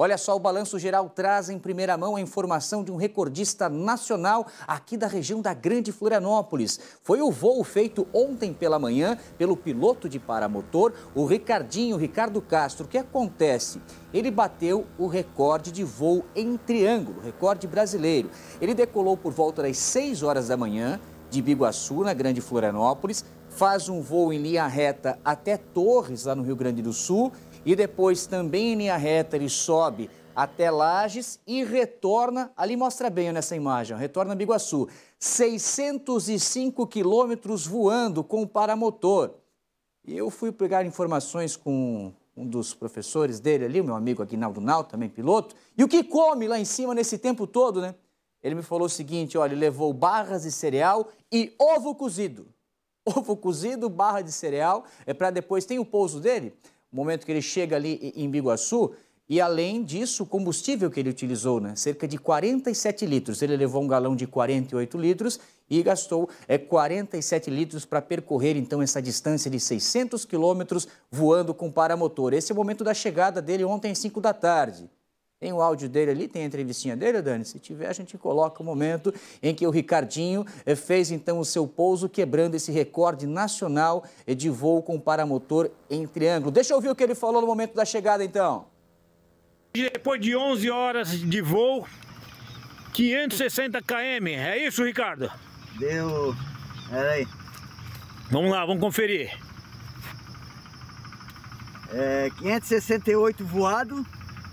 Olha só, o Balanço Geral traz em primeira mão a informação de um recordista nacional aqui da região da Grande Florianópolis. Foi o voo feito ontem pela manhã pelo piloto de paramotor, o Ricardinho Ricardo Castro. O que acontece? Ele bateu o recorde de voo em triângulo, recorde brasileiro. Ele decolou por volta das 6 horas da manhã de Biguaçu, na Grande Florianópolis, faz um voo em linha reta até Torres, lá no Rio Grande do Sul, e depois também em linha reta ele sobe até Lages e retorna, ali mostra bem nessa imagem, retorna a Biguaçu, 605 quilômetros voando com paramotor. E eu fui pegar informações com um dos professores dele ali, o meu amigo Aguinaldo Nau, também piloto, e o que come lá em cima nesse tempo todo, né? Ele me falou o seguinte, olha, levou barras de cereal e ovo cozido ovo cozido, barra de cereal, é para depois tem o pouso dele, o momento que ele chega ali em Biguaçu, e além disso, o combustível que ele utilizou, né? cerca de 47 litros. Ele levou um galão de 48 litros e gastou é, 47 litros para percorrer então essa distância de 600 quilômetros voando com paramotor. Esse é o momento da chegada dele ontem às 5 da tarde. Tem o áudio dele ali, tem a entrevistinha dele, Dani? Se tiver, a gente coloca o momento em que o Ricardinho eh, fez então o seu pouso, quebrando esse recorde nacional eh, de voo com paramotor em triângulo. Deixa eu ouvir o que ele falou no momento da chegada, então. Depois de 11 horas de voo, 560 km, é isso, Ricardo? Deu. Peraí. Vamos lá, vamos conferir. É, 568 voado.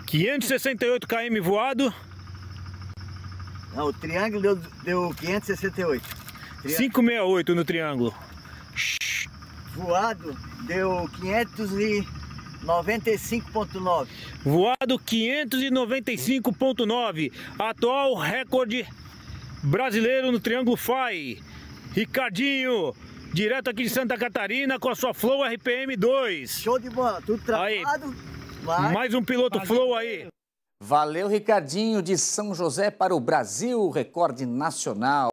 568 km voado. Não, o triângulo deu, deu 568. Triângulo. 568 no triângulo. Voado deu 595.9. Voado 595.9. Atual recorde brasileiro no triângulo FAI. Ricardinho, direto aqui de Santa Catarina com a sua Flow RPM 2. Show de bola, tudo travado. Aí. Vai. Mais um piloto Valeu. flow aí. Valeu, Ricardinho, de São José para o Brasil, recorde nacional.